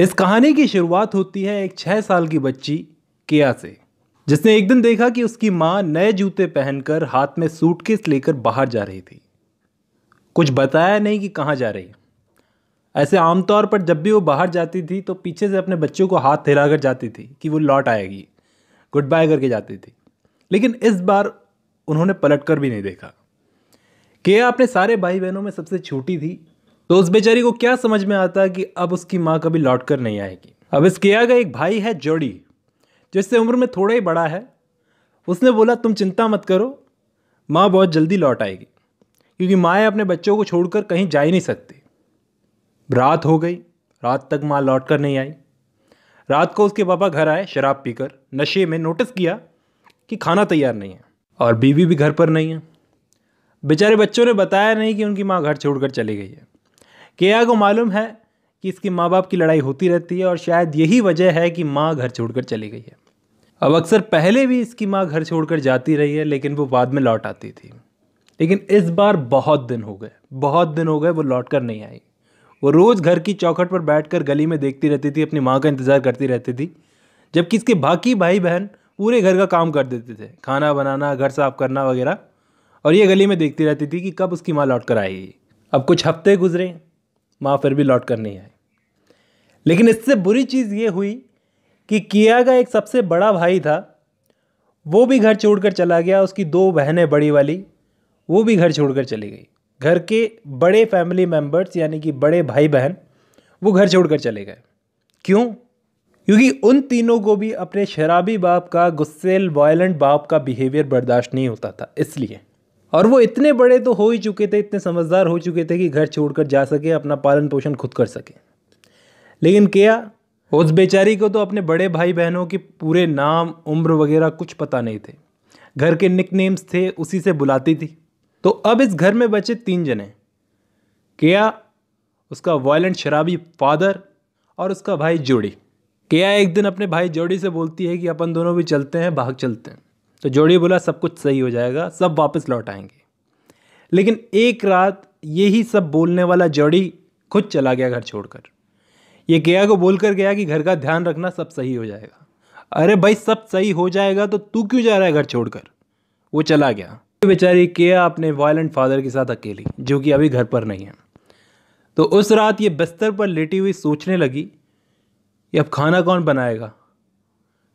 इस कहानी की शुरुआत होती है एक छः साल की बच्ची केया से जिसने एक दिन देखा कि उसकी माँ नए जूते पहनकर हाथ में सूटकेस लेकर बाहर जा रही थी कुछ बताया नहीं कि कहाँ जा रही ऐसे आमतौर पर जब भी वो बाहर जाती थी तो पीछे से अपने बच्चों को हाथ हिला कर जाती थी कि वो लौट आएगी गुड बाय करके जाती थी लेकिन इस बार उन्होंने पलट कर भी नहीं देखा केया अपने सारे भाई बहनों में सबसे छोटी थी तो उस बेचारी को क्या समझ में आता कि अब उसकी माँ कभी लौट कर नहीं आएगी अब इस किया का एक भाई है जोड़ी जो इससे उम्र में थोड़ा ही बड़ा है उसने बोला तुम चिंता मत करो माँ बहुत जल्दी लौट आएगी क्योंकि माएँ अपने बच्चों को छोड़कर कहीं जा ही नहीं सकती रात हो गई रात तक माँ लौट कर नहीं आई रात को उसके पापा घर आए शराब पीकर नशे में नोटिस किया कि खाना तैयार नहीं है और बीवी भी घर पर नहीं है बेचारे बच्चों ने बताया नहीं कि उनकी माँ घर छोड़कर चली गई है केया को मालूम है कि इसके माँ बाप की लड़ाई होती रहती है और शायद यही वजह है कि माँ घर छोड़कर चली गई है अब अक्सर पहले भी इसकी माँ घर छोड़कर जाती रही है लेकिन वो बाद में लौट आती थी लेकिन इस बार बहुत दिन हो गए बहुत दिन हो गए वो लौट कर नहीं आई वो रोज़ घर की चौखट पर कर गली में देखती रहती थी अपनी माँ का इंतज़ार करती रहती थी जबकि इसके बाकी भाई बहन पूरे घर का काम कर देते थे खाना बनाना घर साफ करना वगैरह और ये गली में देखती रहती थी कि कब उसकी माँ लौट कर आएगी अब कुछ हफ्ते गुजरे माँ फिर भी लौट कर नहीं आई लेकिन इससे बुरी चीज़ ये हुई कि किया का एक सबसे बड़ा भाई था वो भी घर छोड़कर चला गया उसकी दो बहनें बड़ी वाली वो भी घर छोड़कर चली गई घर के बड़े फैमिली मेम्बर्स यानी कि बड़े भाई बहन वो घर छोड़कर चले गए क्यों क्योंकि उन तीनों को भी अपने शराबी बाप का गुस्सेल वायलेंट बाप का बिहेवियर बर्दाश्त नहीं होता था इसलिए और वो इतने बड़े तो हो ही चुके थे इतने समझदार हो चुके थे कि घर छोड़कर जा सके अपना पालन पोषण खुद कर सके लेकिन क्या उस बेचारी को तो अपने बड़े भाई बहनों के पूरे नाम उम्र वगैरह कुछ पता नहीं थे घर के निक नेम्स थे उसी से बुलाती थी तो अब इस घर में बचे तीन जने केया उसका वायलेंट शराबी फादर और उसका भाई जोड़ी केया एक दिन अपने भाई जोड़ी से बोलती है कि अपन दोनों भी चलते हैं भाग चलते हैं तो जोड़ी बोला सब कुछ सही हो जाएगा सब वापस लौट आएंगे लेकिन एक रात यही सब बोलने वाला जोड़ी खुद चला गया घर छोड़कर ये गया को बोल कर गया कि घर का ध्यान रखना सब सही हो जाएगा अरे भाई सब सही हो जाएगा तो तू क्यों जा रहा है घर छोड़कर वो चला गया बेचारी किया अपने वायलेंट फादर के साथ अकेली जो कि अभी घर पर नहीं है तो उस रात ये बिस्तर पर लेटी हुई सोचने लगी कि अब खाना कौन बनाएगा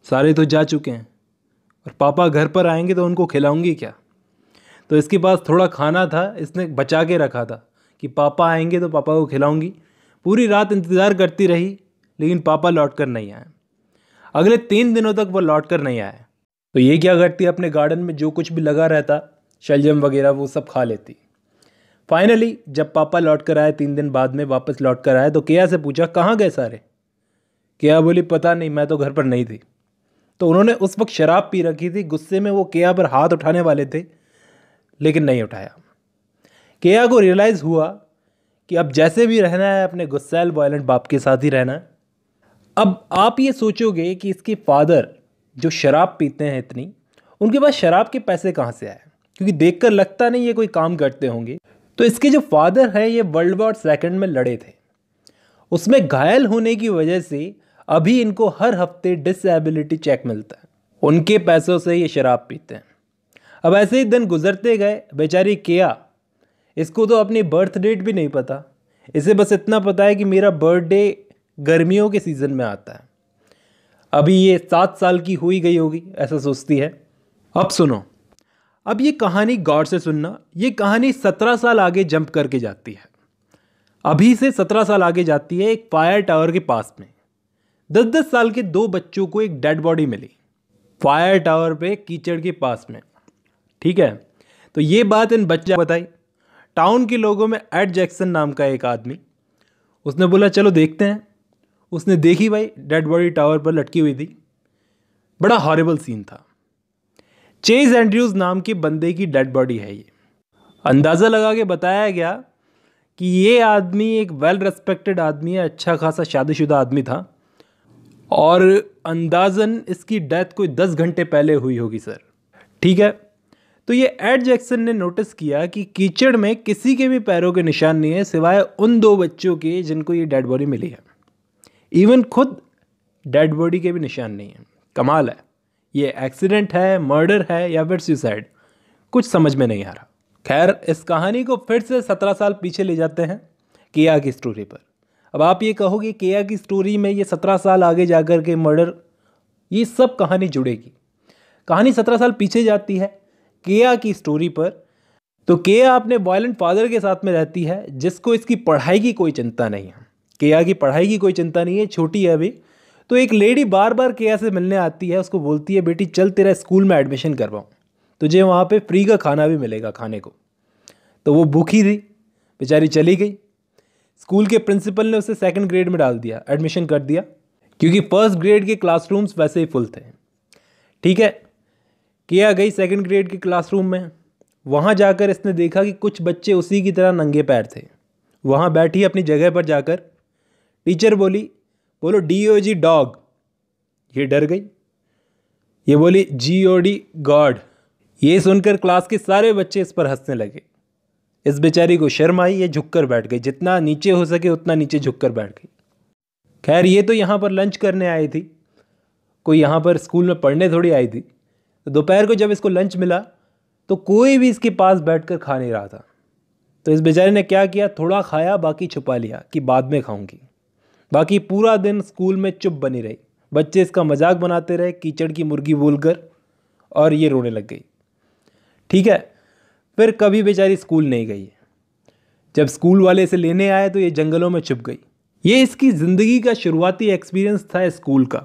सारे तो जा चुके हैं और पापा घर पर आएंगे तो उनको खिलाऊंगी क्या तो इसके पास थोड़ा खाना था इसने बचा के रखा था कि पापा आएंगे तो पापा को खिलाऊंगी पूरी रात इंतज़ार करती रही लेकिन पापा लौट कर नहीं आए अगले तीन दिनों तक वो लौट कर नहीं आए तो ये क्या करती अपने गार्डन में जो कुछ भी लगा रहता शलजम वगैरह वो सब खा लेती फाइनली जब पापा लौट कर आए तीन दिन बाद में वापस लौट कर आए तो केया से पूछा कहाँ गए सारे केया बोली पता नहीं मैं तो घर पर नहीं थी तो उन्होंने उस वक्त शराब पी रखी थी गुस्से में वो केया पर हाथ उठाने वाले थे लेकिन नहीं उठाया केया को रियलाइज़ हुआ कि अब जैसे भी रहना है अपने गुस्सेल वायलेंट बाप के साथ ही रहना है अब आप ये सोचोगे कि इसके फादर जो शराब पीते हैं इतनी उनके पास शराब के पैसे कहाँ से आए क्योंकि देख लगता नहीं ये कोई काम करते होंगे तो इसके जो फादर हैं ये वर्ल्ड वॉर सेकेंड में लड़े थे उसमें घायल होने की वजह से अभी इनको हर हफ्ते डिसेबिलिटी चेक मिलता है उनके पैसों से ये शराब पीते हैं अब ऐसे ही दिन गुजरते गए बेचारी किया इसको तो अपनी बर्थ डेट भी नहीं पता इसे बस इतना पता है कि मेरा बर्थडे गर्मियों के सीज़न में आता है अभी ये सात साल की हुई गई होगी ऐसा सोचती है अब सुनो अब ये कहानी गौर से सुनना ये कहानी सत्रह साल आगे जंप करके जाती है अभी से सत्रह साल आगे जाती है एक फायर टावर के पास में दस दस साल के दो बच्चों को एक डेड बॉडी मिली फायर टावर पे कीचड़ के पास में ठीक है तो ये बात इन बच्चा बताई टाउन के लोगों में एड जैक्सन नाम का एक आदमी उसने बोला चलो देखते हैं उसने देखी भाई डेड बॉडी टावर पर लटकी हुई थी बड़ा हॉरेबल सीन था चेज एंड्रयूज नाम के बंदे की डेड बॉडी है ये अंदाज़ा लगा के बताया गया कि ये आदमी एक वेल रेस्पेक्टेड आदमी है अच्छा खासा शादीशुदा आदमी था और अंदाजन इसकी डेथ कोई दस घंटे पहले हुई होगी सर ठीक है तो ये एड जैक्सन ने नोटिस किया कि कीचड़ में किसी के भी पैरों के निशान नहीं है सिवाय उन दो बच्चों के जिनको ये डेड बॉडी मिली है इवन खुद डेड बॉडी के भी निशान नहीं है कमाल है ये एक्सीडेंट है मर्डर है या फिर सुसाइड कुछ समझ में नहीं आ रहा खैर इस कहानी को फिर से सत्रह साल पीछे ले जाते हैं किया की स्टोरी पर अब आप ये कहोगे केया की स्टोरी में ये सत्रह साल आगे जाकर के मर्डर ये सब कहानी जुड़ेगी कहानी सत्रह साल पीछे जाती है केया की स्टोरी पर तो केया अपने वायलेंट फादर के साथ में रहती है जिसको इसकी पढ़ाई की कोई चिंता नहीं है केया की पढ़ाई की कोई चिंता नहीं है छोटी है अभी तो एक लेडी बार बार केया से मिलने आती है उसको बोलती है बेटी चल तेरा स्कूल में एडमिशन करवाऊँ तुझे वहाँ पर फ्री का खाना भी मिलेगा खाने को तो वो भूखी थी बेचारी चली गई स्कूल के प्रिंसिपल ने उसे सेकंड ग्रेड में डाल दिया एडमिशन कर दिया क्योंकि फर्स्ट ग्रेड के क्लासरूम्स वैसे ही फुल थे ठीक है किया गई सेकंड ग्रेड के क्लासरूम में वहाँ जाकर इसने देखा कि कुछ बच्चे उसी की तरह नंगे पैर थे वहाँ बैठी अपनी जगह पर जाकर टीचर बोली बोलो डी ओ जी डॉग ये डर गई ये बोली जी ओ डी गॉड ये सुनकर क्लास के सारे बच्चे इस पर हंसने लगे इस बेचारी को शर्म आई ये झुककर बैठ गई जितना नीचे हो सके उतना नीचे झुककर बैठ गई खैर ये तो यहाँ पर लंच करने आई थी कोई यहाँ पर स्कूल में पढ़ने थोड़ी आई थी तो दोपहर को जब इसको लंच मिला तो कोई भी इसके पास बैठ कर खा नहीं रहा था तो इस बेचारे ने क्या किया थोड़ा खाया बाकी छुपा लिया कि बाद में खाऊंगी बाकी पूरा दिन स्कूल में चुप बनी रही बच्चे इसका मजाक बनाते रहे कीचड़ की मुर्गी बोलकर और ये रोने लग गई ठीक है फिर कभी बेचारी स्कूल नहीं गई जब स्कूल वाले इसे लेने आए तो ये जंगलों में छुप गई ये इसकी ज़िंदगी का शुरुआती एक्सपीरियंस था स्कूल का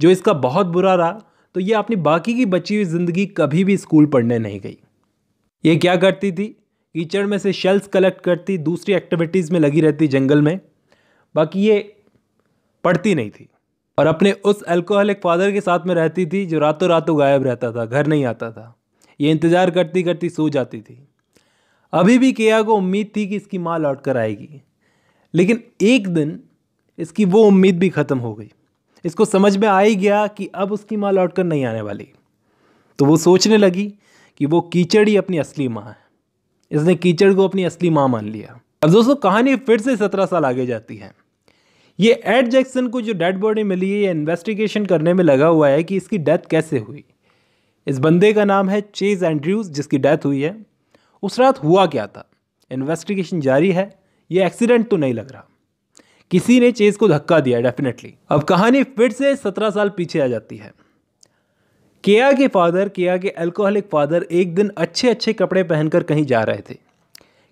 जो इसका बहुत बुरा रहा तो ये अपनी बाकी की बची हुई ज़िंदगी कभी भी स्कूल पढ़ने नहीं गई ये क्या करती थी कीचड़ में से शेल्स कलेक्ट करती दूसरी एक्टिविटीज़ में लगी रहती जंगल में बाकी ये पढ़ती नहीं थी और अपने उस अल्कोहलिक फादर के साथ में रहती थी जो रातों रातों गायब रहता था घर नहीं आता था ये इंतज़ार करती करती सो जाती थी अभी भी केया को उम्मीद थी कि इसकी माँ लौट कर आएगी लेकिन एक दिन इसकी वो उम्मीद भी ख़त्म हो गई इसको समझ में आ ही गया कि अब उसकी माँ लौट कर नहीं आने वाली तो वो सोचने लगी कि वो कीचड़ ही अपनी असली माँ है इसने कीचड़ को अपनी असली माँ मान लिया अब दोस्तों कहानी फिर से सत्रह साल आगे जाती है ये एड जैक्सन को जो डेड बॉडी मिली है ये इन्वेस्टिगेशन करने में लगा हुआ है कि इसकी डेथ कैसे हुई इस बंदे का नाम है चेज एंड्रयूज जिसकी डेथ हुई है उस रात हुआ क्या था इन्वेस्टिगेशन जारी है ये एक्सीडेंट तो नहीं लग रहा किसी ने चेज को धक्का दिया डेफिनेटली अब कहानी फिर से सत्रह साल पीछे आ जाती है केया के फादर केया के अल्कोहलिक फादर एक दिन अच्छे अच्छे कपड़े पहनकर कहीं जा रहे थे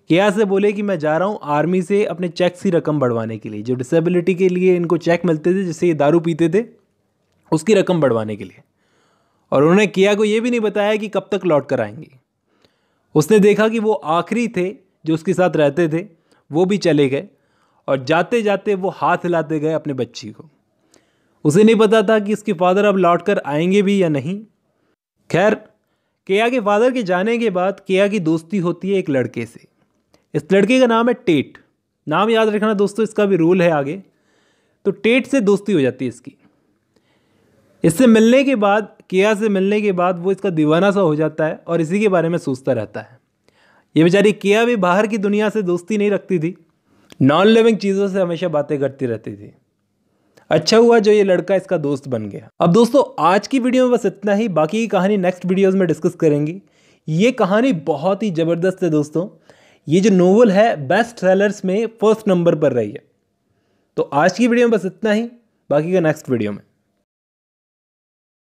केया से बोले कि मैं जा रहा हूँ आर्मी से अपने चेक सी रकम बढ़वाने के लिए जो डिसेबिलिटी के लिए इनको चेक मिलते थे जिससे ये दारू पीते थे उसकी रकम बढ़वाने के लिए और उन्होंने किया को ये भी नहीं बताया कि कब तक लौट कर आएंगे उसने देखा कि वो आखिरी थे जो उसके साथ रहते थे वो भी चले गए और जाते जाते वो हाथ हिलाते गए अपने बच्ची को उसे नहीं पता था कि इसके फादर अब लौट कर आएंगे भी या नहीं खैर केया के फादर के जाने के बाद केया की दोस्ती होती है एक लड़के से इस लड़के का नाम है टेट नाम याद रखना दोस्तों इसका भी रूल है आगे तो टेट से दोस्ती हो जाती है इसकी इससे मिलने के बाद किया से मिलने के बाद वो इसका दीवाना सा हो जाता है और इसी के बारे में सोचता रहता है ये बेचारी किया भी बाहर की दुनिया से दोस्ती नहीं रखती थी नॉन लिविंग चीज़ों से हमेशा बातें करती रहती थी अच्छा हुआ जो ये लड़का इसका दोस्त बन गया अब दोस्तों आज की वीडियो में बस इतना ही बाकी की कहानी नेक्स्ट वीडियोज़ में डिस्कस करेंगी ये कहानी बहुत ही ज़बरदस्त है दोस्तों ये जो नोवेल है बेस्ट सेलर्स में फर्स्ट नंबर पर रही है तो आज की वीडियो में बस इतना ही बाकी का नेक्स्ट वीडियो में